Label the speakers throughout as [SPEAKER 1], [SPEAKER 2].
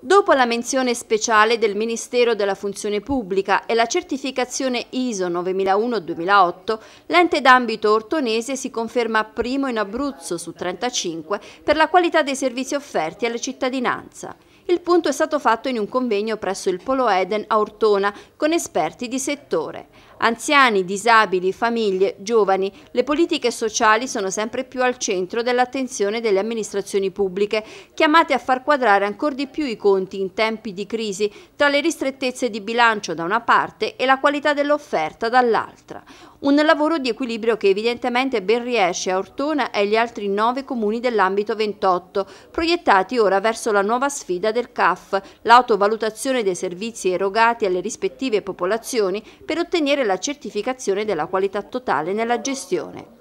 [SPEAKER 1] Dopo la menzione speciale del Ministero della Funzione Pubblica e la certificazione ISO 9001-2008, l'ente d'ambito ortonese si conferma primo in Abruzzo su 35 per la qualità dei servizi offerti alla cittadinanza. Il punto è stato fatto in un convegno presso il Polo Eden a Ortona con esperti di settore. Anziani, disabili, famiglie, giovani, le politiche sociali sono sempre più al centro dell'attenzione delle amministrazioni pubbliche, chiamate a far quadrare ancora di più i conti in tempi di crisi tra le ristrettezze di bilancio da una parte e la qualità dell'offerta dall'altra. Un lavoro di equilibrio che evidentemente ben riesce a Ortona e gli altri nove comuni dell'ambito 28, proiettati ora verso la nuova sfida del CAF, l'autovalutazione dei servizi erogati alle rispettive popolazioni per ottenere la certificazione della qualità totale nella gestione.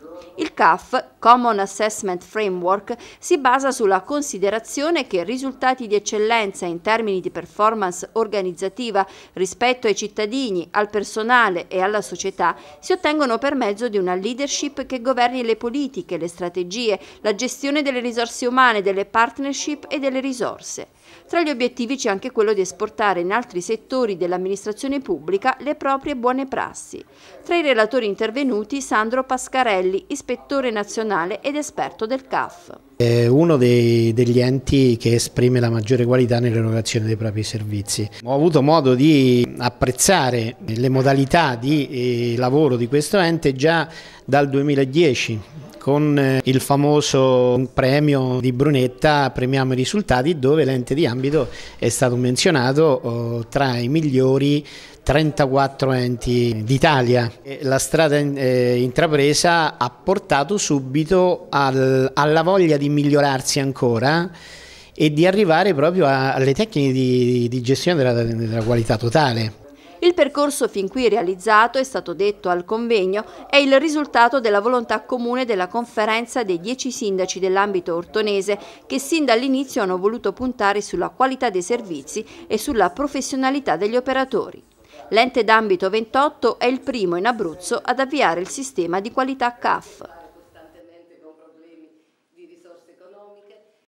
[SPEAKER 1] CAF, Common Assessment Framework, si basa sulla considerazione che risultati di eccellenza in termini di performance organizzativa rispetto ai cittadini, al personale e alla società si ottengono per mezzo di una leadership che governi le politiche, le strategie, la gestione delle risorse umane, delle partnership e delle risorse. Tra gli obiettivi c'è anche quello di esportare in altri settori dell'amministrazione pubblica le proprie buone prassi. Tra i relatori intervenuti Sandro Pascarelli, ispettore attore nazionale ed esperto del CAF.
[SPEAKER 2] È uno dei, degli enti che esprime la maggiore qualità nell'erogazione dei propri servizi. Ho avuto modo di apprezzare le modalità di eh, lavoro di questo ente già dal 2010 con eh, il famoso premio di Brunetta Premiamo i risultati dove l'ente di ambito è stato menzionato oh, tra i migliori 34 enti d'Italia. La strada eh, intrapresa ha portato subito al, alla voglia di migliorarsi ancora e di arrivare proprio a, alle tecniche di, di gestione della, della qualità totale.
[SPEAKER 1] Il percorso fin qui realizzato, è stato detto al convegno, è il risultato della volontà comune della conferenza dei dieci sindaci dell'ambito ortonese che sin dall'inizio hanno voluto puntare sulla qualità dei servizi e sulla professionalità degli operatori. L'ente d'ambito 28 è il primo in Abruzzo ad avviare il sistema di qualità CAF.